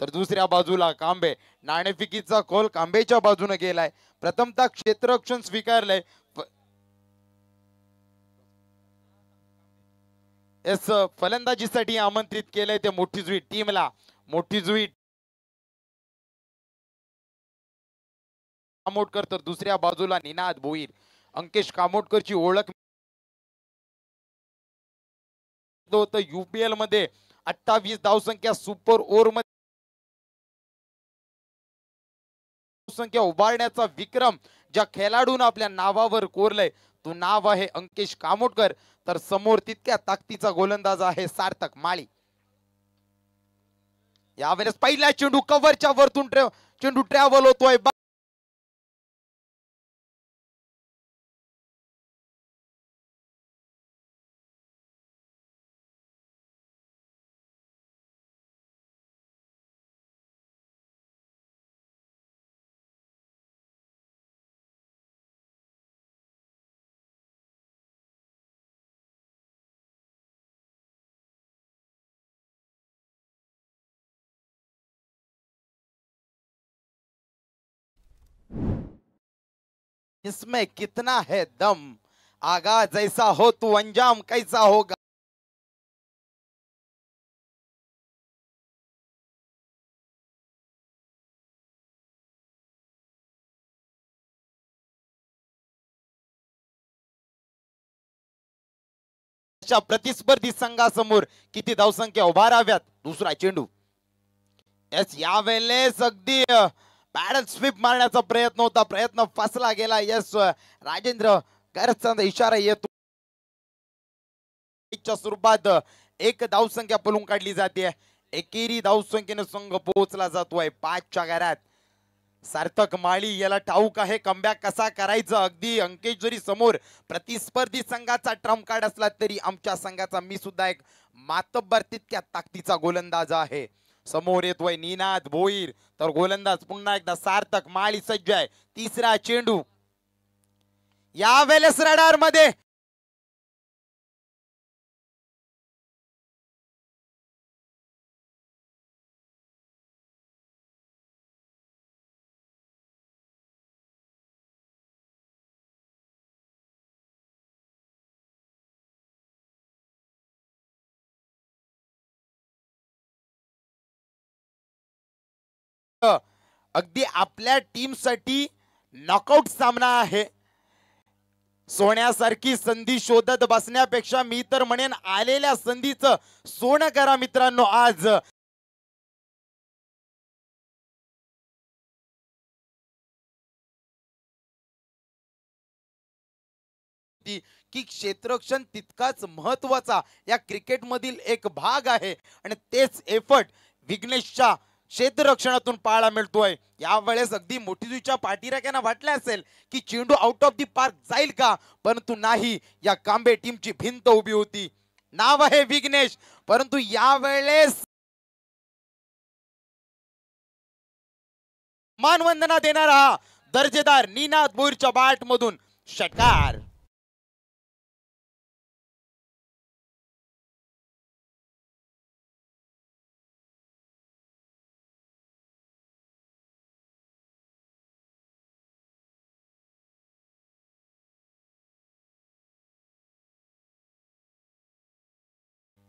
तर दुसऱ्या बाजूला कांबे नाणेफिकीचा खोल कांबेच्या बाजूने गेलाय प्रथमता क्षेत्ररक्षण स्वीकारलंय एस फलंदाजीसाठी आमंत्रित केलंय ते मोठी जुई टीमला मोठी जुई कामोटकर तर दुसऱ्या बाजूला निनाद बोईर अंकेश ची ओळख होत युपीएल मध्ये अठ्ठावीस धावसंख्या सुपर ओव्हर मध्ये संख्या उभारण्याचा विक्रम ज्या खेळाडून आपल्या नावावर कोरलंय तो नाव आहे अंकेश कामोटकर तर समोर तितक्या ताकदीचा गोलंदाज आहे सार्थक माळी यावेळेस पहिला चेंडू कव्हरच्या वरतून चेंडू ट्रॅव्हल होतोय इसमें कितना है दम आगा जैसा हो तू अंजाम कैसा होगा प्रतिस्पर्धी संघासमोर किती धावसंख्या उभा दुसरा चेंडू यावेळेस अगदी बॅड स्वीप मारण्याचा प्रयत्न होता प्रयत्न फसला गेला यस राजेंद्र गरजचा इशारा येतो स्वरूपात एक धावसंख्या पलून काढली जाते एकेरी धावसंख्येने संघ पोहोचला जातोय पाचच्या घरात सार्थक माळी याला ठाऊक आहे कमबॅक कसा करायचा अगदी अंकेश जरी समोर प्रतिस्पर्धी संघाचा ट्रम्प कार्ड असला तरी आमच्या संघाचा मी सुद्धा एक मातब्बर तितक्या ताकदीचा गोलंदाज आहे समोर येतोय निनाद भोईर तर गोलंदाज पुन्हा एकदा सार्थक माळी सज्ज आहे तिसरा चेंडू या वेळेस रडार मध्ये अगदी आपल्या टीमसाठी नॉकआउट सामना आहे सोन्यासारखी संधी शोधत बसण्यापेक्षा मी तर म्हणेन आलेल्या संधीच सोनं करा मित्रांनो आज की क्षेत्रक्षण तितकाच महत्वाचा या क्रिकेटमधील एक भाग आहे आणि तेच एफर्ट विघ्नेशच्या रक्षणातून पाहायला मिळतोय यावेळेस अगदी मोठी दुईच्या पाठीराख्यानं वाटले असेल की चेंडू आउट ऑफ दी पार्क जाईल का परंतु नाही या कांबे टीमची भिंत उभी होती नाव आहे विघ्नेश परंतु यावेळेस मानवंदना देणारा दर्जेदार नीनाथ बोईरच्या बाटमधून मधून षटकार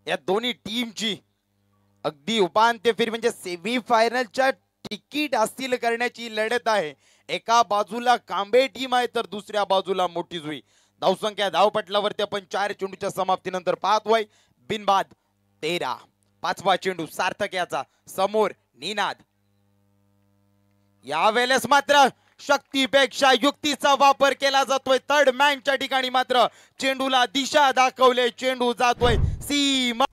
या दोन्ही टीमची अगदी उपांत्य फेरी म्हणजे सेमीफायनलच्या तिकीट हासिल करण्याची लढत आहे एका बाजूला कांबे टीम आहे तर दुसऱ्या बाजूला मोठी जुई धावसंख्या धावपटल्यावरती आपण चार चेंडूच्या समाप्तीनंतर पाहतोय बिनबाद तेरा पाचवा चेंडू सार्थक याचा समोर निनाद यावेळेस मात्र शक्तीपेक्षा युक्तीचा वापर केला जातोय थर्ड मॅनच्या ठिकाणी मात्र चेंडूला दिशा दाखवले चेंडू जातोय सीमा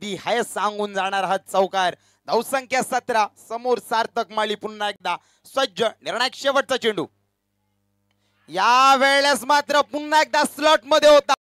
दी हाय सांगून जाणार हा चौकार धावसंख्या सतरा समोर सार्थक माळी पुन्हा एकदा सज्ज निर्णायक शेवटचा चेंडू या वेळेस मात्र पुन्हा एकदा स्लॉट मध्ये होता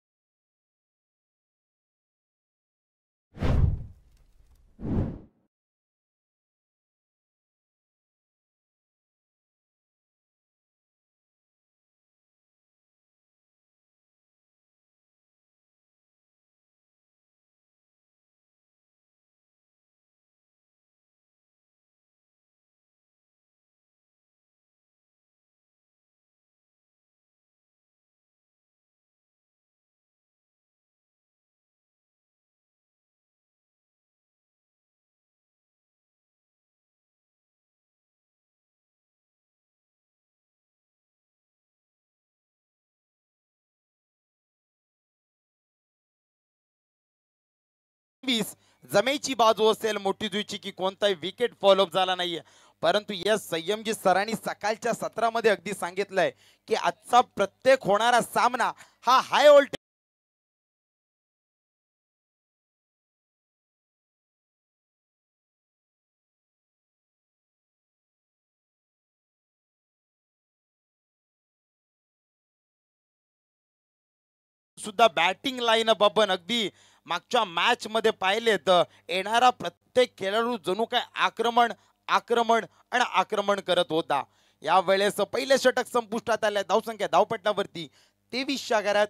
जमेची बाजू असेल मोठी जुईची की कोणताही विकेट फॉलोअप झाला नाहीये परंतु या संयमजी सरांनी सकाळच्या सत्रामध्ये अगदी सांगितलंय की आजचा प्रत्येक होणारा सामना हा हाय व्होल्टेज सुद्धा बॅटिंग लाईन बबन अगदी मागच्या पाहिले तर येणारा प्रत्येक खेळाडू जणू काय आक्रमण आक्रमण आणि आक्रमण करत होता या वेळेस पहिले षटक संपुष्टात आले धावसंख्या धावपटणावरती तेवीसच्या घरात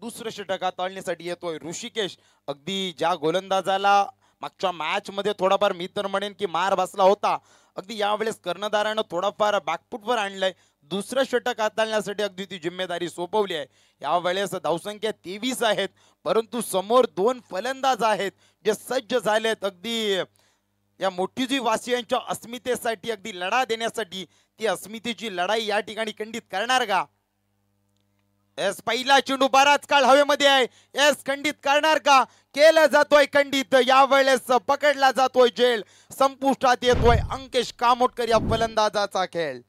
दुसरं षटक हाताळण्यासाठी येतोय ऋषिकेश अगदी ज्या गोलंदाजाला मागच्या मध्ये थोडाफार मी तर म्हणेन की मार बसला होता अगदी यावेळेस कर्णधारानं थोडाफार बॅकफुटवर आणलंय दुसरं षटक हाताळण्यासाठी अगदी ती जिम्मेदारी सोपवली आहे यावेळेस धावसंख्या तेवीस आहेत परंतु समोर दोन फलंदाज आहेत जे सज्ज झालेत अगदी या मोठीजी वासियांच्या अस्मितेसाठी अगदी लढा देण्यासाठी ती अस्मितेची लढाई या ठिकाणी खंडित करणार का एस पहिला चेंडू बराच काळ हवेमध्ये आहे एस खंडित करणार का केला जातोय खंडित या वेळेस पकडला जातोय जेल संपुष्टात येतोय अंकेश कामोटकर या फलंदाजाचा खेळ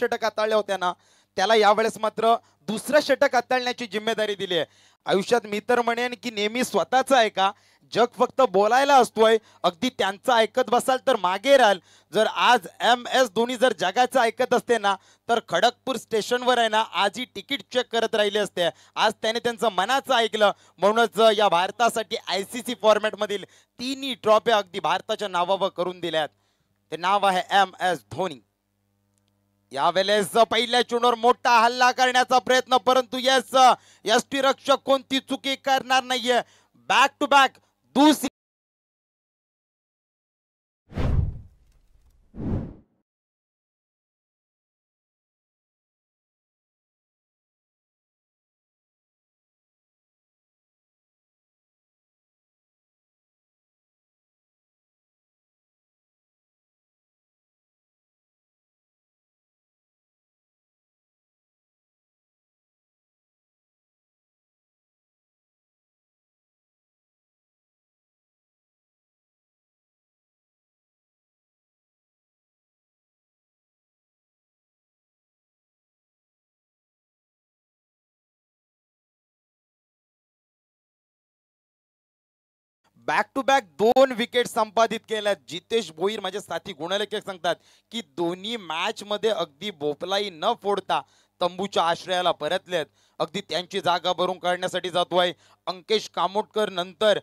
षटक हाताळल्या होत्या ना त्याला यावेळेस मात्र दुसरं षटक हाताळण्याची जिम्मेदारी दिली आहे आयुष्यात मी तर म्हणेन की नेहमी स्वतःच आहे का जग फक्त बोलायला असतोय अगदी त्यांचं ऐकत बसाल तर मागे राहाल जर आज एम एस धोनी जर जगाचं ऐकत असते ना तर खडगपूर स्टेशनवर आहे ना ही तिकीट चेक करत राहिले असते आज त्याने त्यांचं मनाचं ऐकलं म्हणूनच या भारतासाठी आय सी सी फॉर्मॅटमधील तिन्ही ट्रॉफ्या अगदी भारताच्या नावावर करून दिल्यात ते नाव आहे एम एस धोनी यावेळेस पहिल्या चेंडूवर मोठा हल्ला करण्याचा प्रयत्न परंतु यस रक्षक कोणती चुकी करणार नाहीये बॅक टू बॅक दुसरी बॅक टू बॅक दोन विकेट संपादित केल्यात जितेश भोईर माझे साथी गुणलेखक सांगतात की दोन्ही मॅच मध्ये अगदी भोपलाई न फोडता तंबूच्या आश्रयाला परतलेत अगदी त्यांची जागा भरून काढण्यासाठी जातो आहे अंकेश कामोटकर नंतर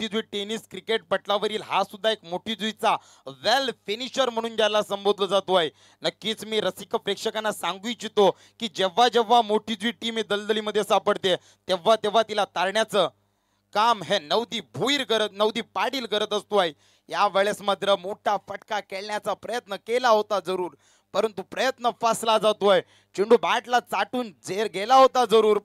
जुई टेनिस क्रिकेट पटलावरील हा सुद्धा एक जुईचा वेल फिनिशर म्हणून ज्याला संबोधलं जातो आहे नक्कीच मी रसिक प्रेक्षकांना सांगू इच्छितो की जेव्हा जेव्हा जुई टीम दलदलीमध्ये सापडते तेव्हा तेव्हा तिला तारण्याचं काम हे नवदी भुईर करत नवदी पाटील करत असतो आहे या वेळेस मात्र मोठा फटका खेळण्याचा प्रयत्न केला होता जरूर परंतु प्रयत्न फसला जातोय चेंडू बाटला चाटून झेर गेला होता जरूर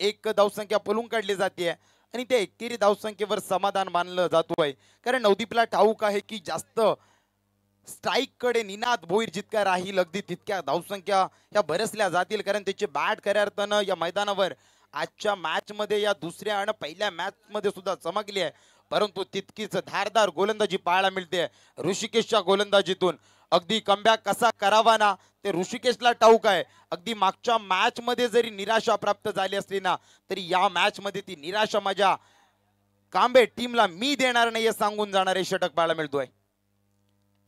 एक धावसंख्या पलून काढली जाते आणि त्या एकेरी धावसंख्येवर समाधान मानलं जातोय कारण नवदीपला ठाऊक आहे की जास्त स्ट्राईककडे निनाद भोईर जितक्या राहील अगदी तितक्या धावसंख्या ह्या बरसल्या जातील कारण त्याचे बॅट खऱ्या अर्थानं या मैदानावर आजच्या मॅच मध्ये या दुसऱ्या आणि पहिल्या मॅच मध्ये सुद्धा चमकली आहे परंतु तितकीच धारदार गोलंदाजी पाहायला मिळते ऋषिकेशच्या गोलंदाजीतून अगदी कमबॅक कसा करावा ना ते ऋषिकेशला टाऊक आहे अगदी मागच्या मॅचमध्ये जरी निराशा प्राप्त झाली असली ना तरी या मॅचमध्ये ती निराशा माझ्या कांबे टीमला मी देणार नाही सांगून जाणारे षटक पाहायला मिळतोय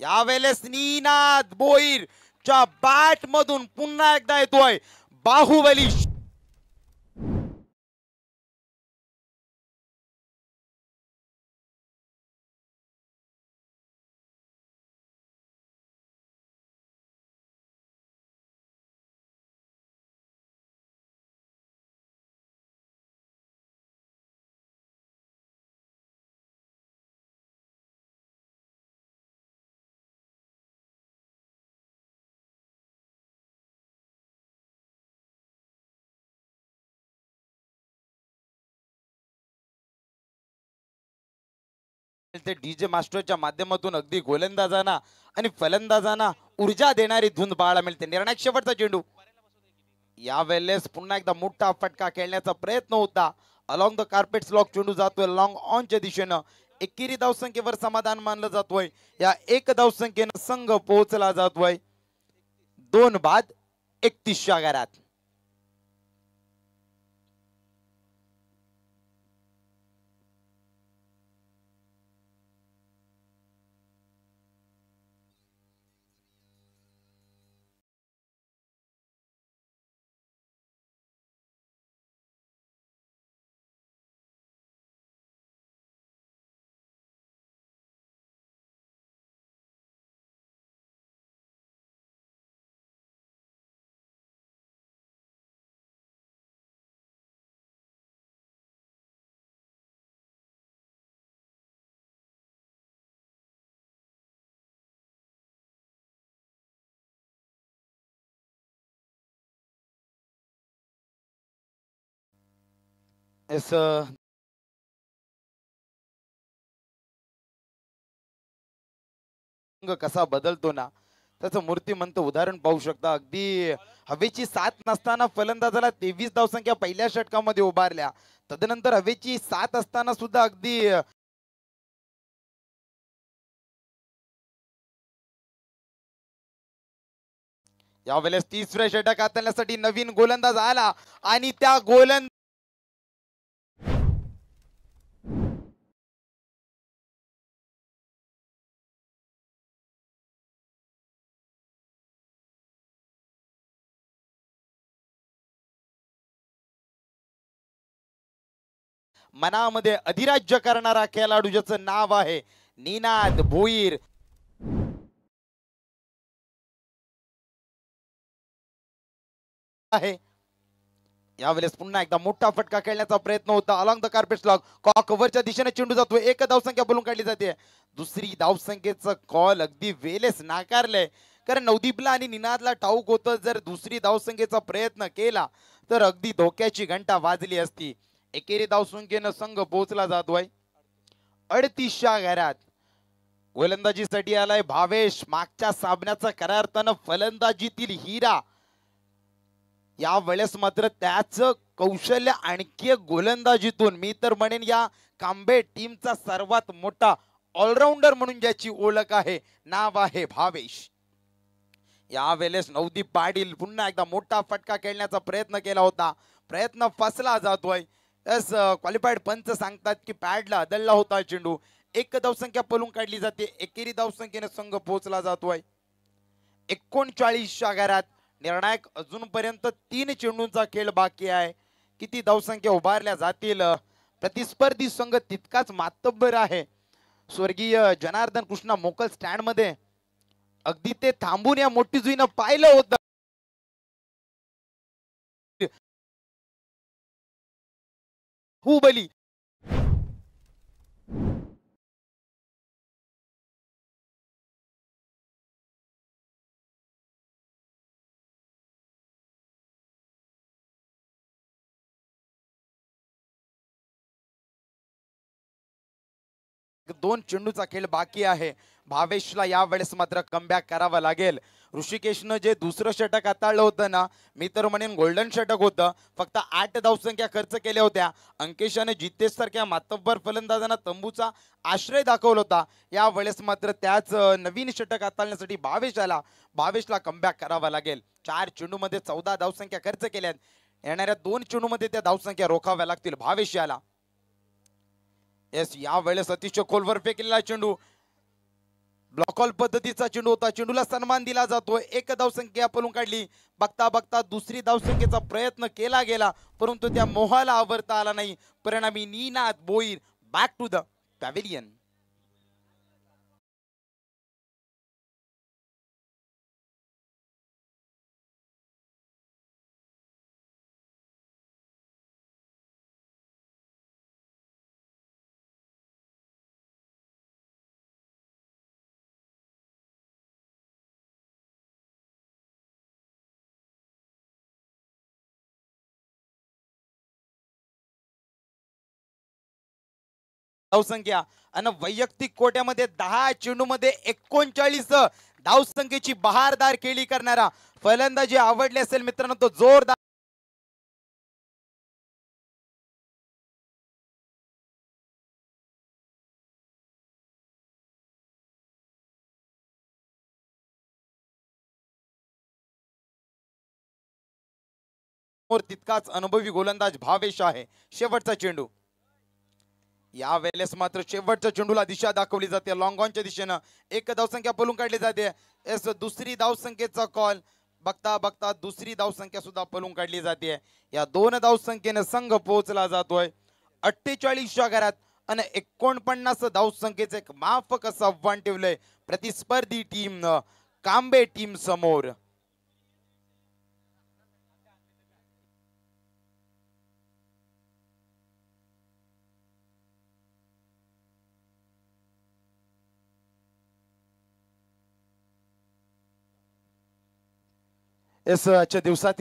यावेळेस निनाद बोईर च्या बॅट मधून पुन्हा एकदा येतोय बाहुबली ते डीजे मास्टरच्या माध्यमातून अगदी गोलंदाजांना आणि फलंदाजांना ऊर्जा देणारी धुंद बाळा मिळते निर्णायक शेवटचा चेंडू यावेळेस पुन्हा एकदा मोठा फटका खेळण्याचा प्रयत्न होता अलॉंग द कार्पेट लॉक चेंडू जातोय लॉंग ऑनच्या दिशेनं एकेरी धावसंख्येवर समाधान मानलं जातोय या एक धावसंख्येनं संघ पोहोचला जातोय दोन बाद एकतीसच्या घरात es uh, कसा बदलतो ना त्याचं मूर्तिमंत उदाहरण पाहू शकता अगदी हवेची साथ नसताना फलंदाजाला तेवीस धावसंख्या पहिल्या षटकामध्ये उभारल्या तदनंतर हवेची साथ असताना सुद्धा अगदी यावेळेस तिसऱ्या षटकात नवीन गोलंदाज आला आणि त्या गोलंदाज मनामध्ये अधिराज्य करणारा खेळाडू ज्याचं नाव आहे निनाद भोईर आहे यावेळेस पुन्हा एकदा मोठा फटका खेळण्याचा प्रयत्न होता अलॉंग द कार्पेट लॉग कॉक दिशेने चेंडू जातो एक धावसंख्या बोलून काढली जाते दुसरी धावसंख्येचं कॉल अगदी वेलेस नाकारलंय कारण नवदीपला आणि निनादला ठाऊक होतं जर दुसरी धावसंख्येचा प्रयत्न केला तर अगदी धोक्याची घंटा वाजली असती एकेरी धावसंख्येनं संघ पोहोचला जातोय अडतीसच्या घरात गोलंदाजीसाठी आलाय भावेश मागच्या सामन्याचा करार अर्थानं फलंदाजीतील हिरा या वेळेस मात्र त्याच कौशल्य आणखी गोलंदाजीतून मी तर म्हणेन या कांबे टीमचा सर्वात मोठा ऑलराउंडर म्हणून ज्याची ओळख आहे नाव आहे भावेश या वेळेस नवदीप पाडील पुन्हा एकदा मोठा फटका खेळण्याचा प्रयत्न केला होता प्रयत्न फसला जातोय क्वालिफाईड पंच uh, सांगतात की पॅडला दल्ला होता चेंडू एक धावसंख्या पलून काढली जाते एकेरी धावसंख्येने संघ पोहोचला जातोय एकोणचाळीसच्या घरात निर्णायक अजूनपर्यंत तीन चेंडूंचा खेळ बाकी आहे किती धावसंख्या उभारल्या जातील प्रतिस्पर्धी संघ तितकाच मातब्बर आहे स्वर्गीय जनार्दन कृष्णा मोकल मध्ये अगदी ते थांबून या मोठी जुईनं पाहिलं होतं huubali दोन चेंडूचा खेळ बाकी आहे भावेशला यावेळेस मात्र कमबॅक करावं लागेल ऋषिकेशनं जे दुसरं षटक हाताळलं होतं ना मी तर म्हणेन गोल्डन षटक होतं फक्त आठ धावसंख्या खर्च केल्या होत्या अंकेशाने जितेश सारख्या मातब्बर फलंदाजांना तंबूचा आश्रय दाखवला होता यावेळेस मात्र त्याच नवीन षटक हाताळण्यासाठी आला भावेशला कमबॅक करावा लागेल चार चेंडूमध्ये चौदा धावसंख्या खर्च केल्यात येणाऱ्या दोन चेंडूमध्ये त्या धावसंख्या रोखाव्या लागतील भावेश याला येस यावेळेस अतिशय खोलवर फेकलेला चेंडू ब्लॉकॉल पद्धतीचा चेंडू होता चेंडूला सन्मान दिला जातो एक धावसंख्या पलून काढली बघता बघता दुसरी धावसंख्येचा प्रयत्न केला गेला परंतु त्या मोहाला आवरता आला नाही परिणामी Neenath Boir back to the pavilion धावसंख्या आणि वैयक्तिक कोट्यामध्ये दहा चेंडूमध्ये एकोणचाळीस धावसंख्येची बहारदार केली करणारा फलंदाजी आवडली असेल मित्रांनो तो जोरदार तितकाच अनुभवी गोलंदाज भावेश आहे शेवटचा चेंडू या वेळेस मात्र शेवटच्या चेंडूला दिशा दाखवली जाते लॉंगॉनच्या दिशेनं एक धावसंख्या पलून काढली जाते एस दुसरी धावसंख्येचा कॉल बघता बघता दुसरी धावसंख्या सुद्धा पलून काढली जाते या दोन धावसंख्येनं संघ पोहोचला जातोय अठ्ठेचाळीसच्या घरात आणि एकोणपन्नास धावसंख्येचं एक माफक असं आव्हान ठेवलंय प्रतिस्पर्धी टीम कांबे टीम समोर essa Tchadeu Sati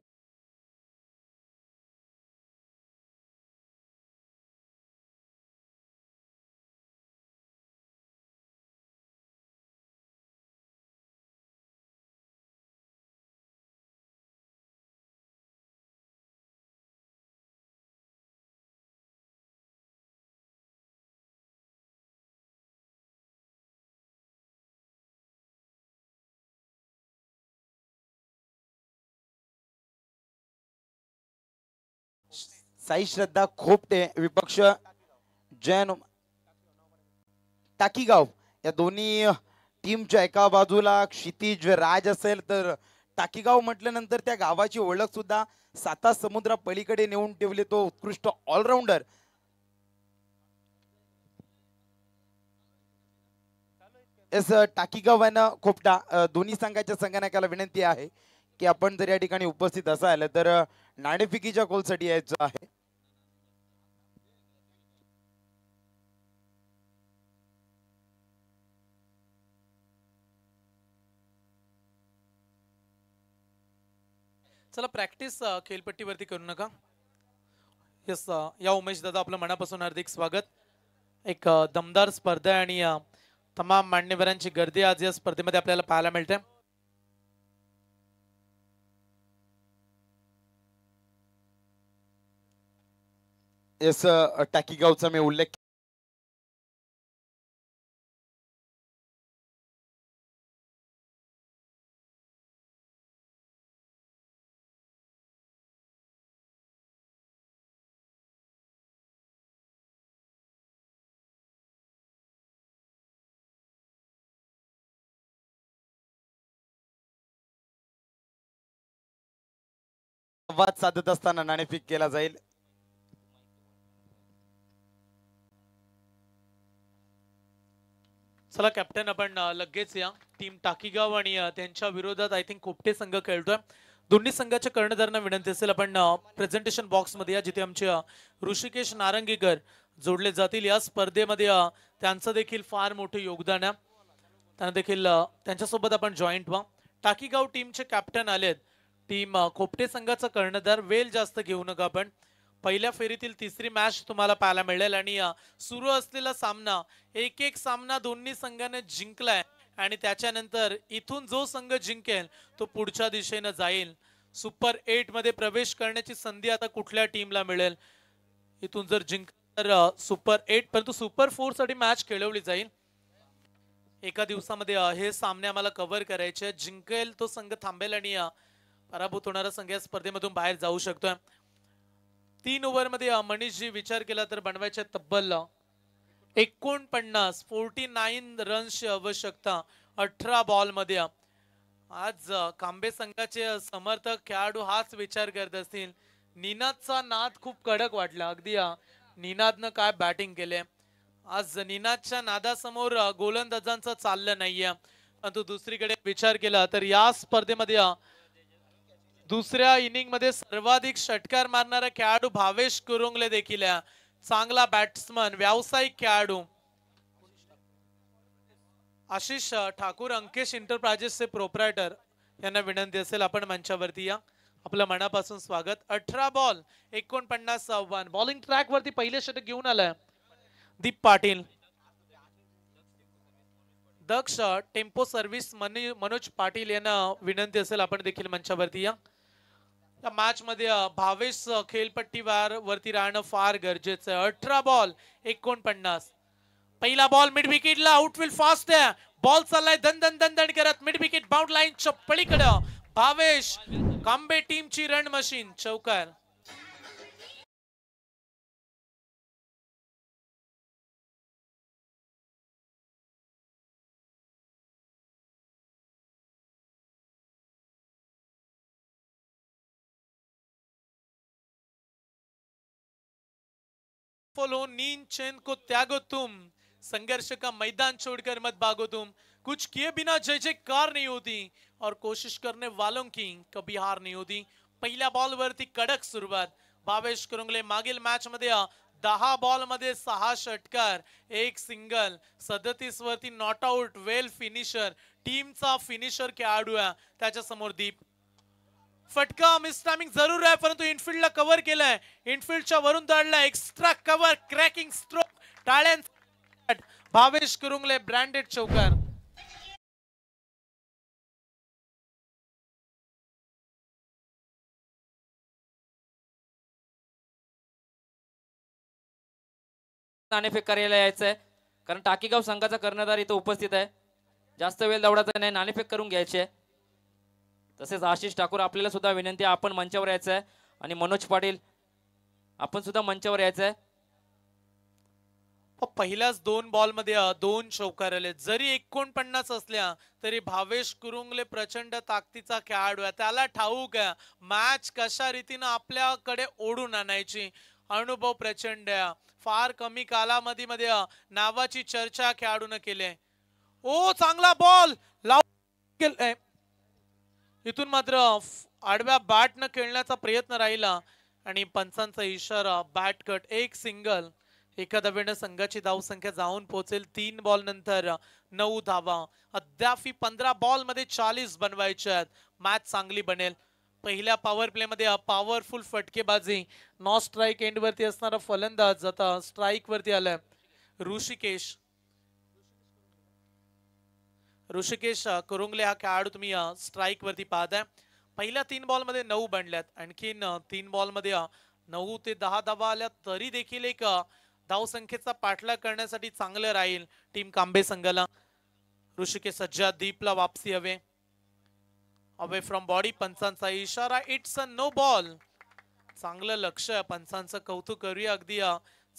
Sai Shraddha Khopte विपक्ष जैन टाकीगाव या दोन्ही टीमच्या एका बाजूला क्षितिज राज असेल तर टाकीगाव म्हटल्यानंतर त्या गावाची ओळख सुद्धा साता समुद्रा पलीकडे नेऊन ठेवले तो उत्कृष्ट ऑलराऊंडर एस टाकीगाव यानं खोपटा दोन्ही संघाच्या संगणकाला विनंती आहे की आपण जर या ठिकाणी उपस्थित असाल तर नाणेफिकीच्या कोलसाठी यायचं आहे चला प्रॅक्टिस खेळपट्टीवरती करू नका यस या उमेश दादा आपलं मनापासून हार्दिक स्वागत एक दमदार स्पर्धा आणि तमाम मान्यवरांची गर्दी आज या स्पर्धेमध्ये आपल्याला पाहायला मिळते यस टाकी गावचा मी उल्लेख संवाद साधत असताना नाणेफेक केला जाईल चला कॅप्टन आपण लगेच या टीम टाकीगाव आणि त्यांच्या विरोधात आय थिंक कोपटे संघ खेळतोय दोन्ही संघाच्या कर्णधारांना विनंती असेल आपण प्रेझेंटेशन बॉक्समध्ये या जिथे आमचे ऋषिकेश नारंगीकर जोडले जातील या स्पर्धेमध्ये त्यांचं देखील फार मोठं योगदान आहे त्यांना देखील त्यांच्यासोबत आपण जॉईंट व्हा टाकीगाव टीमचे कॅप्टन आलेत टीम खोपटे संघाचा कर्णधार वेल जास्त घेऊ नका पण पहिल्या फेरीतील तिसरी मॅच तुम्हाला पाहायला मिळेल आणि सुरू असलेला सामना एक एक सामना दोन्ही संघाने जिंकलाय आणि त्याच्यानंतर इथून जो संघ जिंकेल तो पुढच्या दिशेनं जाईल सुपर एट मध्ये प्रवेश करण्याची संधी आता कुठल्या टीमला मिळेल इथून जर जिंक तर सुपर एट परंतु सुपर फोर साठी मॅच खेळवली जाईल एका दिवसामध्ये हे सामने आम्हाला कव्हर करायचे जिंकेल तो संघ थांबेल आणि पराभूत होणारा संघ या स्पर्धेमधून बाहेर जाऊ शकतोय तीन ओव्हरमध्ये मनीषजी विचार केला तर बनवायच्या तब्बल एकोणपन्नास फोर्टी नाईन रन्सची आवश्यकता अठरा मध्ये आज कांबे संघाचे समर्थक खेळाडू हाच विचार करत असतील निनादचा नाद खूप कडक वाटला अगदी निनादनं काय बॅटिंग केले आज निनादच्या नादासमोर गोलंदाजांचं चाललं नाहीये परंतु दुसरीकडे विचार केला तर या स्पर्धेमध्ये दुसऱ्या इनिंग मध्ये सर्वाधिक षटकार मारणारा खेळाडू भावेश कुरुंगले देखील चांगला बॅट्समन व्यावसायिक खेळाडू आशिष ठाकूर अंकेश इंटरप्राइजेसचे प्रोपरायटर यांना विनंती असेल आपण मंचावरती या आपलं मनापासून स्वागत अठरा बॉल एकोणपन्नास आव्हान बॉलिंग ट्रॅक वरती पहिले षटक घेऊन आलाय दीप पाटील दक्ष टेम्पो सर्व्हिस मनोज पाटील यांना विनंती असेल आपण देखील मंचावरती या या मॅच मध्ये भावेश खेळपट्टीवर वरती राहणं फार गरजेचं आहे अठरा बॉल एकोणपन्नास पहिला बॉल मिड विकेटला विल फास्ट आहे बॉल चाललाय दन दन दन दन करत मिड विकेट बाउंड च्या पलीकडं भावेश कांबे टीमची रन मशीन चौकार सफल हो नींद चैन को त्यागो तुम संघर्ष का मैदान छोड़कर मत भागो तुम कुछ किए बिना जय जयकार नहीं होती और कोशिश करने वालों की कभी हार नहीं होती पहिल्या वरती कडक सुरुवात भावेश कुरुंगले मागील मॅच मध्ये दहा बॉल मध्ये सहा षटकार एक सिंगल सदतीस वरती नॉट आउट वेल फिनिशर टीमचा फिनिशर खेळाडू आहे समोर दीप फटका मिस टायमिंग जरूर आहे परंतु इनफिल्डला कव्हर केलंय इनफिल्डच्या वरून दाडला एक्स्ट्रा कव्हर क्रॅकिंग स्ट्रोक टाळ्यां भावेश कुरुंगले ब्रँडेड चौकार नाणेफेक करायला यायचंय कारण टाकीगाव संघाचा कर्णधार इथं उपस्थित आहे जास्त वेळ दौडायचा नाही नाणेफेक करून घ्यायची आहे तसेच आशिष ठाकूर आपल्याला सुद्धा विनंती आपण मंचावर यायचं आहे आणि मनोज पाटील आपण सुद्धा मंचावर यायचं आहे पहिल्याच दोन बॉल मध्ये दोन चौकार आले जरी एकोणपन्नास असल्या तरी भावेश कुरुंगले प्रचंड ताकदीचा खेळाडू आहे त्याला ठाऊक आहे मॅच कशा रीतीनं आपल्याकडे ओढून आणायची अनुभव प्रचंड आहे फार कमी कालामध्ये मध्ये नावाची चर्चा खेळाडून केली ओ चांगला बॉल लाव इथून मात्र आडव्या बॅट न खेळण्याचा प्रयत्न राहिला आणि पंचांचा इशारा बॅट कट एक सिंगल एका धावेनं संघाची धावसंख्या जाऊन पोहोचेल तीन बॉल नंतर नऊ धावा अद्यापही पंधरा बॉल मध्ये चाळीस बनवायचे आहेत मॅच चांगली बनेल पहिल्या पॉवर प्ले मध्ये पॉवरफुल फटकेबाजी नॉन स्ट्राईक एंड वरती असणारा फलंदाज आता स्ट्राईक वरती आलाय ऋषिकेश ऋषिकेश कुरुंगले हा खेळाडू तुम्ही स्ट्राईक वरती पाहताय पहिल्या तीन बॉलमध्ये नऊ बनल्यात आणखीन तीन बॉलमध्ये नऊ ते दहा धावा आल्या तरी देखील एक धाव संख्येचा पाठलाग करण्यासाठी चांगलं राहील टीम कांबे संघाला ऋषिकेश सज्जा दीपला वापसी हवे अवे फ्रॉम बॉडी पंचांचा इशारा इट्स अ नो बॉल चांगलं लक्ष पंचांचं कौतुक करूया अगदी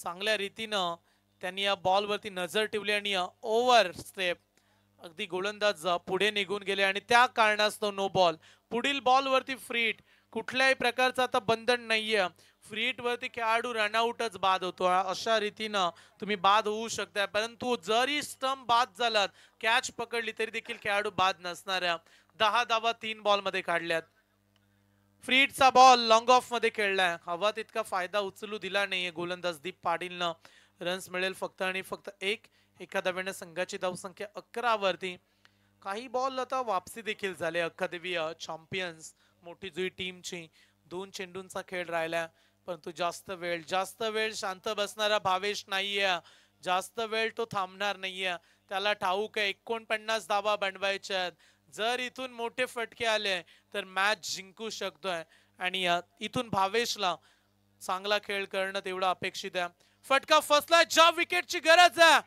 चांगल्या रीतीनं त्यांनी या बॉलवरती नजर ठेवली आणि ओव्हर स्टेप अगदी गोलंदाज पुढे निघून गेले आणि त्या कारणास्तव नो बॉल पुढील बॉलवरती फ्री हिट कुठल्याही प्रकारचं आता बंधन नाहीये फ्री वरती खेळाडू रनआउटच बाद होतो अशा रीतीनं तुम्ही बाद होऊ शकता परंतु जरी स्टंप बाद झालात कॅच पकडली तरी देखील खेळाडू बाद नसणाऱ्या दहा धावा तीन मध्ये काढल्यात फ्री हिटचा बॉल लॉंग ऑफ मध्ये खेळलाय हवा तितका फायदा उचलू दिला नाहीये गोलंदाज दीप पाटीलनं रन्स मिळेल फक्त आणि फक्त एक एखाद्या वेळेने संघाची धावसंख्या अकरावरती काही बॉल आता वापसी देखील झाले अकादवीय चॅम्पियन्स मोठी जुई टीमची दोन चेंडूंचा खेळ राहिला परंतु जास्त वेळ जास्त वेळ शांत बसणारा भावेश नाहीये जास्त वेळ तो थांबणार नाहीये त्याला ठाऊक आहे एकोणपन्नास धावा बनवायच्या जर इथून मोठे फटके आले तर मॅच जिंकू शकतोय आणि इथून भावेशला चांगला खेळ करणं तेवढं अपेक्षित आहे फटका फसलाय ज्या विकेटची गरज आहे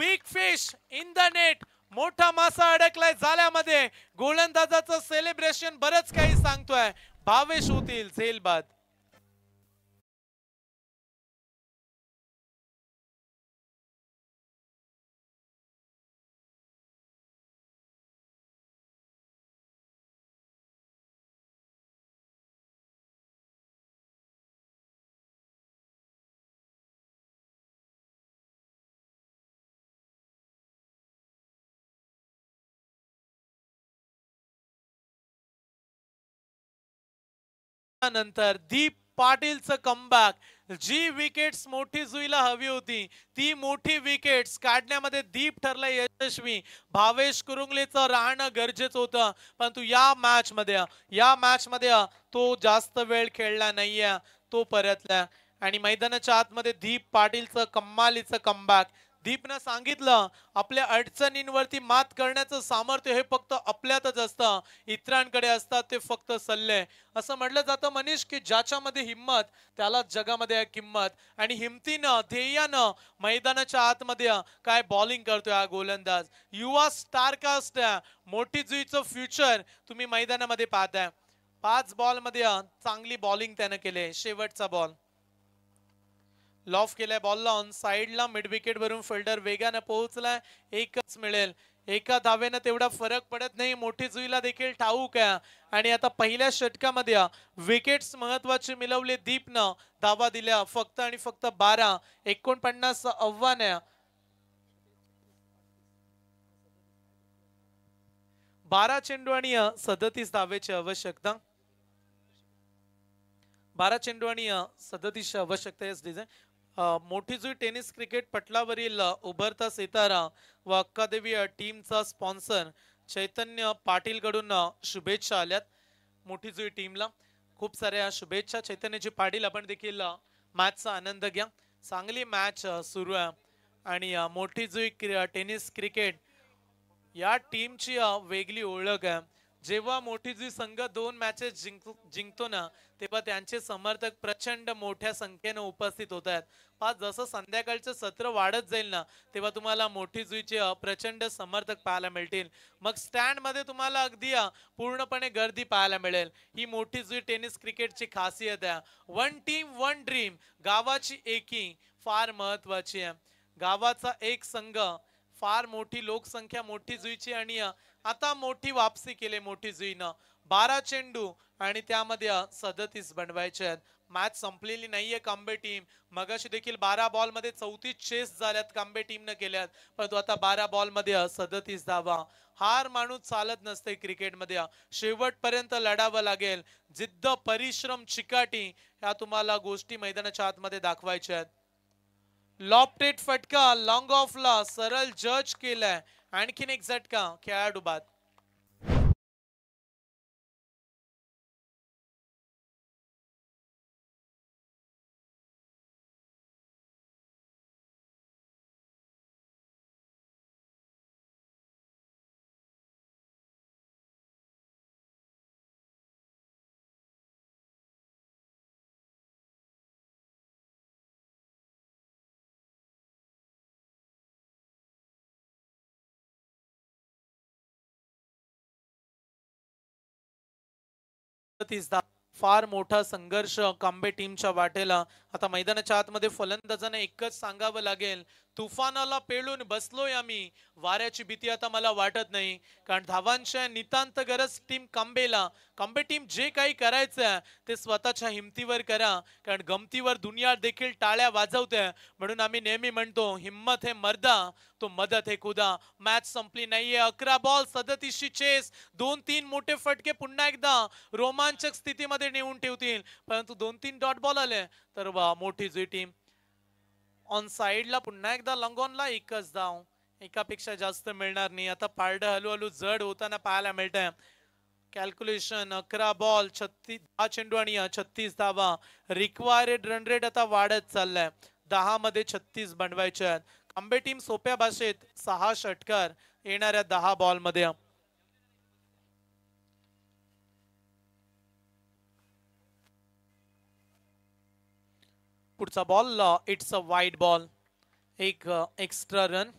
big fish in the net मोठा मासा अडकलाय झाल्यामध्ये गोलंदाजाचं सेलिब्रेशन बरंच काही सांगतोय भावेश होतील झेलबाद नंतर दीप पाटीलचं कमबॅक जी विकेट्स मोठी जुईला हवी होती ती मोठी विकेट्स काढण्यामध्ये दीप ठरला यशस्वी भावेश कुरुंगलेचं राहणं गरजेचं होतं परंतु या मॅच मध्ये या मॅच मध्ये तो जास्त वेळ खेळला नाहीये तो परतला आणि मैदानाच्या आतमध्ये दीप पाटीलचं कम्मालीचं कमबॅक दीपनं सांगितलं आपल्या अडचणींवरती मात करण्याचं सामर्थ्य हे फक्त आपल्यातच असतं इतरांकडे असतात ते फक्त सल्ले असं म्हटलं जातं मनीष की ज्याच्यामध्ये हिंमत त्याला जगामध्ये किंमत आणि हिमतीनं ध्येयानं मैदानाच्या आतमध्ये काय बॉलिंग करतोय हा गोलंदाज युवा स्टारकास्ट मोठी जुईचं फ्युचर तुम्ही मैदानामध्ये पाहताय पाच बॉलमध्ये चांगली बॉलिंग त्यानं केले शेवटचा बॉल लॉफ केलाय बॉल ऑन साईडला मिड विकेट वरून फिल्डर वेगाने पोहोचलाय एकच मिळेल एका धावेनं तेवढा फरक पडत नाही मोठी जुईला देखील ठाऊक आहे आणि आता पहिल्या षटकामध्ये विकेट्स महत्वाची मिळवले दीपनं धावा दिल्या फक्त आणि फक्त बारा एकोणपन्नास आव्हान आहे बारा चेंडू आणि सदतीस धावेची आवश्यकता बारा चेंडू आणि सदतीस आवश्यकता डिझाईन मोठी जुई टेनिस क्रिकेट पटलावरील उभरता सितारा व अक्कादेवी टीमचा स्पॉन्सर चैतन्य पाटीलकडून शुभेच्छा आल्यात मोठी जुई टीमला खूप साऱ्या शुभेच्छा चैतन्यजी पाटील आपण देखील मॅचचा आनंद घ्या चांगली मॅच सुरू आहे आणि मोठी जुई क्रि टेनिस क्रिकेट या टीमची वेगळी ओळख आहे जेव्हा मोठी जुई संघ दोन मॅचेस जिंक जिंकतो ना तेव्हा त्यांचे समर्थक प्रचंड मोठ्या संख्येनं उपस्थित होत आहेत जसं संध्याकाळचं सत्र वाढत जाईल ना तेव्हा तुम्हाला मोठी जुईचे प्रचंड समर्थक पाहायला मिळतील मग मध्ये तुम्हाला अगदी पूर्णपणे गर्दी पाहायला मिळेल ही मोठी जुई टेनिस क्रिकेटची खासियत आहे वन टीम वन ड्रीम गावाची एकी फार महत्वाची आहे गावाचा एक संघ फार मोठी लोकसंख्या मोठी जुईची आणि आता मोठी वापसी केली मोठी जुईन बारा चेंडू आणि त्यामध्ये सदतीस बनवायचे आहेत मॅच संपलेली नाहीये कांबे टीम मगाशी देखील बारा बॉल मध्ये चौतीस चेस झाल्यात कांबे टीमनं केल्यात परंतु आता बारा बॉल मध्ये सदतीस धावा हार माणूस चालत नसते क्रिकेटमध्ये शेवटपर्यंत लढावं लागेल जिद्द परिश्रम चिकाटी ह्या तुम्हाला गोष्टी मैदानाच्या आतमध्ये दाखवायच्या आहेत लॉपटेट फटका लॉंग ऑफला सरळ जज केलाय आणखीन एक झटका खेळाडू बाद फार मोठा संघर्ष कांबे टीमच्या वाटेला आता मैदानाच्या आतमध्ये फलंदाजांना एकच सांगावं लागेल तुफानाला पेळून बसलोय आम्ही वाऱ्याची भीती आता मला वाटत नाही कारण धावांच्या नितांत गरज टीम कांबेला कांबे टीम जे काही करायचं ते स्वतःच्या हिमतीवर करा कारण गमतीवर दुनिया देखील टाळ्या वाजवते म्हणून आम्ही नेहमी म्हणतो हिंमत हे मर्दा तो मदत हे खुदा मॅच संपली नाहीये अकरा बॉल सदतीशी चेस दोन तीन मोठे फटके पुन्हा एकदा रोमांचक स्थितीमध्ये नेऊन ठेवतील परंतु दोन तीन डॉट बॉल आले तर मोठी जी टीम ऑन साईडला पुन्हा एकदा लंगोनला एकच धाव एकापेक्षा जास्त मिळणार नाही आता पारडं हळूहळू जड होताना पाहायला मिळत कॅल्क्युलेशन अकरा बॉल छत्तीस दहा चेंडू आणि छत्तीस धावा रिक्वायर्ड रन रेट आता वाढत चाललाय दहा मध्ये छत्तीस बनवायचे आहेत आंबे टीम सोप्या भाषेत सहा षटकार येणाऱ्या दहा बॉलमध्ये पुढचा बॉल इट्स अ वाईट बॉल एक एक्स्ट्रा रन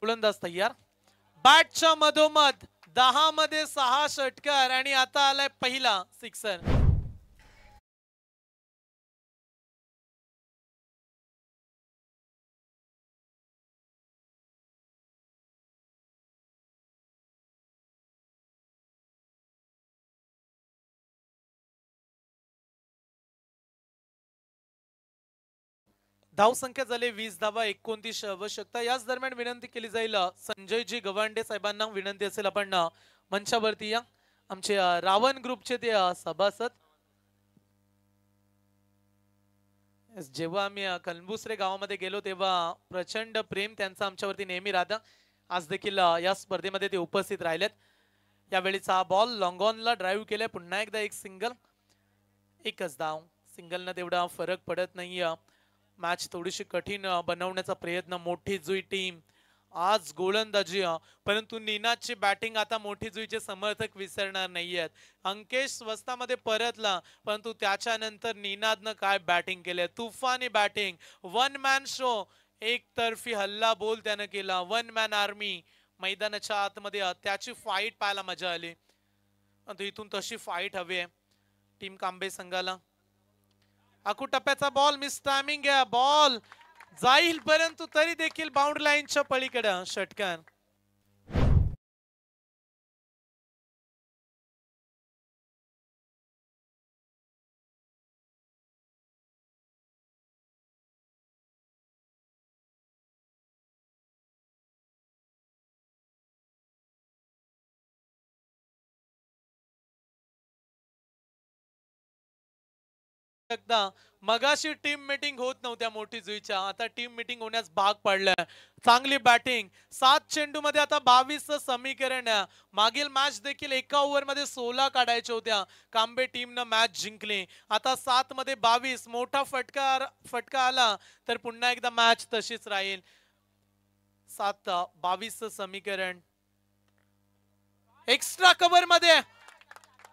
गोलंदाज तयार बॅटच्या मधोमध दहा मध्ये सहा षटकार आणि आता आलाय पहिला सिक्सर धाव संख्या झाली वीस धावा एकोणतीस आवश्यकता याच दरम्यान विनंती केली जाईल जी गवांडे साहेबांना विनंती असेल आपण मंचावरती या आमचे रावण ग्रुपचे ते सभासद जेव्हा आम्ही कलबुसरे गावामध्ये गेलो तेव्हा प्रचंड प्रेम त्यांचा आमच्यावरती नेहमी राहता आज देखील या स्पर्धेमध्ये ते उपस्थित राहिलेत यावेळीचा हा बॉल लॉंगॉनला ड्राईव्ह केलाय पुन्हा एकदा एक सिंगल एकच धाव सिंगलनं तेवढा फरक पडत नाही मॅच थोडीशी कठीण बनवण्याचा प्रयत्न मोठी जुई टीम आज गोलंदाजी परंतु निनादची बॅटिंग आता मोठी जुईचे समर्थक विसरणार नाही आहेत अंकेश स्वस्तामध्ये परतला परंतु त्याच्यानंतर निनादनं काय बॅटिंग केले तुफानी बॅटिंग वन मॅन शो एकतर्फी हल्ला बोल त्यानं केला वन मॅन आर्मी मैदानाच्या आतमध्ये त्याची फाईट पाहायला मजा आली इथून तशी फाईट हवी आहे टीम कांबे संघाला अकू टप्प्याचा बॉल मिस टायमिंग घ्या बॉल जाईल परंतु तरी देखील बाउंड लाईनच्या पलीकडं षटकार एकदा मगाशी टीम मीटिंग होत नव्हत्या मोठी जुईच्या आता टीम मीटिंग होण्यास भाग पडला चांगली बॅटिंग सात चेंडू मध्ये आता बावीस समीकरण मागील मॅच देखील एका ओव्हर मध्ये सोला काढायच्या होत्या कांबे टीमनं मॅच जिंकली आता सात मध्ये बावीस मोठा फटका फटका आला तर पुन्हा एकदा मॅच तशीच राहील सात बावीस समीकरण एक्स्ट्रा कवर मध्ये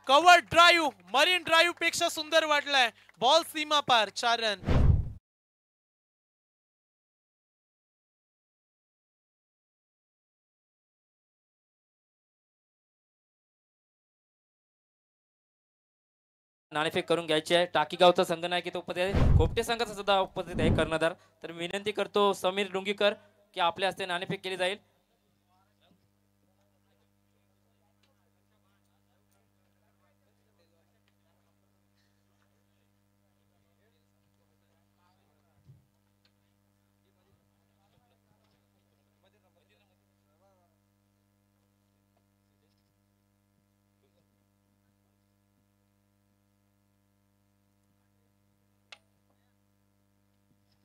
कवर ड्राइव मरीन ड्राइव पेक्षा सुंदर वाटलाय बॉल सीमा पार चार रन नाणेफेक करून घ्यायची आहे टाकीगावचा संघ नाही की तो उपस्थित आहे खोपटे संघाचा सुद्धा उपस्थित आहे कर्णधार तर विनंती करतो समीर डुंगीकर की आपल्या हस्ते नाणेफेक केली जाईल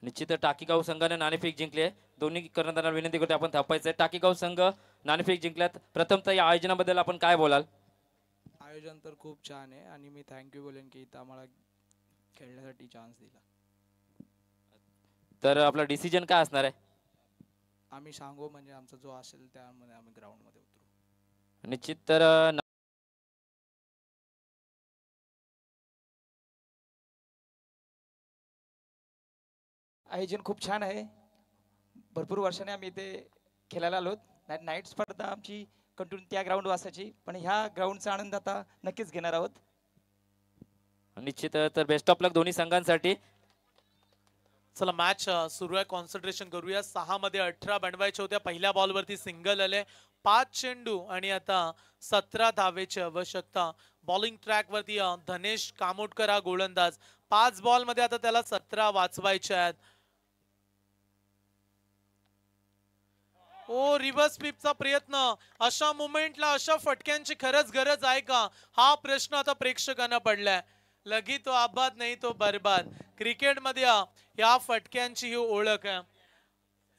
निश्चित टाकीगाव संघाने नाणेफेक जिंकले दोन्ही कर्णधारांना विनंती करतो आपण थापायचं टाकीगाव संघ नाणेफेक जिंकल्यात प्रथमतः या आयोजनाबद्दल आपण काय बोलाल आयोजन तर खूप छान आहे आणि मी थँक्यू बोलेन की इथं आम्हाला खेळण्यासाठी चान्स दिला तर आपला डिसिजन काय असणार आहे आम्ही सांगू म्हणजे आमचा जो असेल त्यामध्ये आम्ही ग्राउंडमध्ये उतरू निश्चित तर आयोजन खूप छान आहे भरपूर वर्षाने आम्ही इथे खेळायला आलो नाईट स्पर्धा आमची कंटिन्यू त्या ग्राउंड वासाची पण ह्या ग्राउंडचा आनंद आता नक्कीच घेणार आहोत निश्चित तर बेस्ट ऑफ लक दोन्ही संघांसाठी चला मॅच सुरू आहे कॉन्सन्ट्रेशन करूया सहा मध्ये अठरा बनवायच्या होत्या पहिल्या बॉल वरती सिंगल आले पाच चेंडू आणि आता सतरा धावेची आवश्यकता बॉलिंग ट्रॅक वरती धनेश कामोटकर हा गोलंदाज पाच बॉल मध्ये आता त्याला सतरा वाचवायच्या आहेत ओ रिव्हर्स चा प्रयत्न अशा मुवमेंटला अशा फटक्यांची खरंच गरज आहे का हा प्रश्न आता प्रेक्षकांना पडलाय लगी तो आबाद नाही तो बर्बाद क्रिकेटमध्ये या फटक्यांची ही ओळख आहे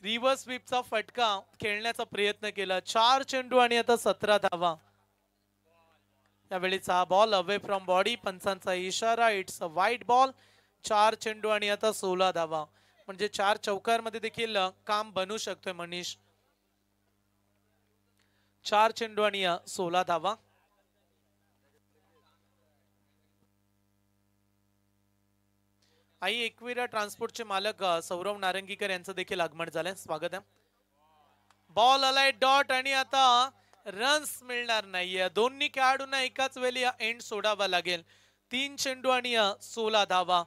रिव्हर्स स्वीपचा फटका खेळण्याचा प्रयत्न केला चार चेंडू आणि आता सतरा धावा यावेळीचा हा बॉल अवे फ्रॉम बॉडी पंचांचा इशारा इट्स अ व्हाइट बॉल चार चेंडू आणि आता सोळा धावा म्हणजे चार मध्ये देखील काम बनू शकतोय मनीष चार चेंडू आणि सोळा धावा आई एकविरा ट्रान्सपोर्टचे मालक सौरव नारंगीकर यांचं देखील आगमन झालंय स्वागत आहे बॉल आलाय डॉट आणि आता रन्स मिळणार नाहीये दोन्ही खेळाडूंना एकाच वेळी एंड सोडावा लागेल तीन चेंडू आणि सोळा धावा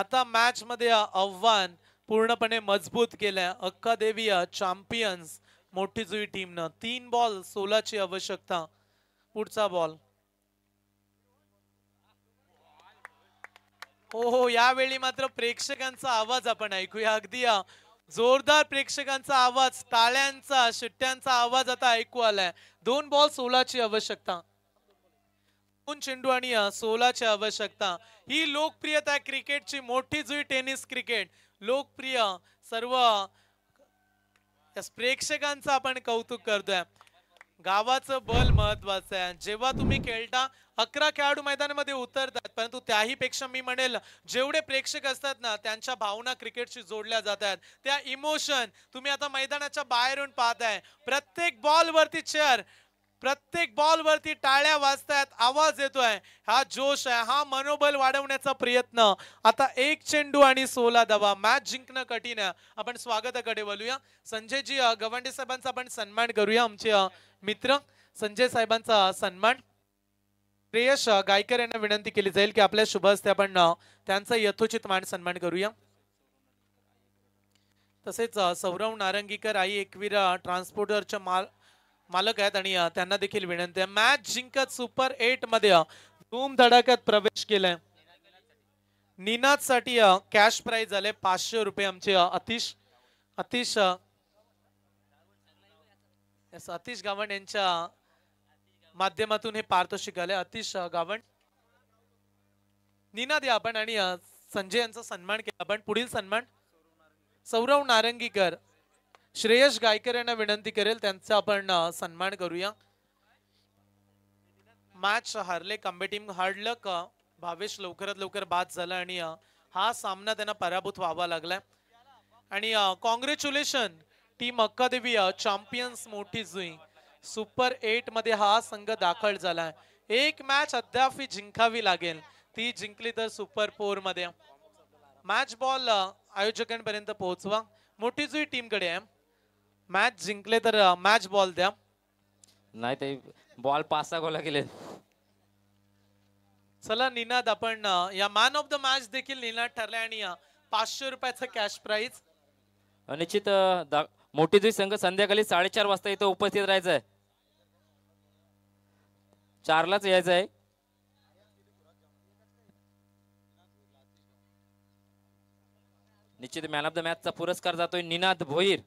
आता मॅच मध्ये आव्हान पूर्णपणे मजबूत केलंय अक्का देवी चॅम्पियन्स मोठी जुई न तीन बॉल सोलाची आवश्यकता पुढचा बॉल हो हो यावेळी मात्र प्रेक्षकांचा आवाज आपण ऐकूया अगदी जोरदार प्रेक्षकांचा आवाज टाळ्यांचा शिट्ट्यांचा आवाज आता ऐकू आलाय दोन बॉल सोलाची आवश्यकता दोन चेंडू आणि सोलाची आवश्यकता ही लोकप्रियता क्रिकेटची मोठी जुई टेनिस क्रिकेट लोकप्रिय सर्व प्रेक्षकांचं आपण कौतुक करतोय गावाचं बल महत्वाचं आहे जेव्हा तुम्ही खेळता अकरा खेळाडू मैदानामध्ये उतरतात परंतु त्याही पेक्षा मी म्हणेल जेवढे प्रेक्षक असतात ना त्यांच्या भावना क्रिकेटशी जोडल्या जातात त्या इमोशन तुम्ही आता मैदानाच्या बाहेरून पाहताय प्रत्येक बॉलवरती चेअर प्रत्येक बॉलवरती टाळ्या वाजतायत आवाज येतोय हा जोश आहे हा मनोबल वाढवण्याचा प्रयत्न आता एक चेंडू आणि सोला दबा मॅच जिंकणं कठीण आहे आपण स्वागताकडे बोलूया जी गवंडे साहेबांचा आपण सन्मान करूया आमचे मित्र संजय साहेबांचा सन्मान श्रेयश गायकर यांना विनंती केली जाईल की आपल्या शुभ हस्ते आपण त्यांचा यथोचित मान सन्मान करूया तसेच सौरव नारंगीकर आई एकवीरा ट्रान्सपोर्टरच्या माल मालक आहेत आणि त्यांना देखील विनंती आहे मॅच जिंकत सुपर एट मध्ये धूम धडाक्यात प्रवेश केलाय निनाद कॅश प्राइज झाले पाचशे रुपये आमचे अतिश अतिश अतिश गावंड यांच्या माध्यमातून हे पारितोषिक आले अतिश गावंड निनाद या आपण आणि संजय यांचा सन्मान केला आपण पुढील सन्मान सौरव नारंगीकर श्रेयश गायकर यांना विनंती करेल त्यांचा आपण सन्मान करूया मॅच हारले कंबे टीम हारलं का भावेश लवकरात लवकर बाद झाला आणि हा सामना त्यांना पराभूत व्हावा लागलाय आणि कॉंग्रॅच्युलेशन टीम अक्कादेवी चॅम्पियन्स मोठी जुई सुपर एट मध्ये हा संघ दाखल झालाय एक मॅच अद्याप जिंकावी लागेल ती जिंकली तर सुपर फोर मध्ये मॅच बॉल आयोजकांपर्यंत पोहोचवा मोठी जुई टीम कडे आहे मॅच जिंकले तर मॅच बॉल द्या नाही ते बॉल पास सहा गेले चला निनाद आपण या मॅन ऑफ द मॅच देखील निनाद ठरले आणि पाचशे रुपयाचा कॅश प्राईज निश्चित मोठी जी संघ संध्याकाळी साडेचार वाजता इथं उपस्थित राहायचं आहे चारलाच यायचं आहे निश्चित मॅन ऑफ द मॅच चा पुरस्कार जातोय निनाद भोईर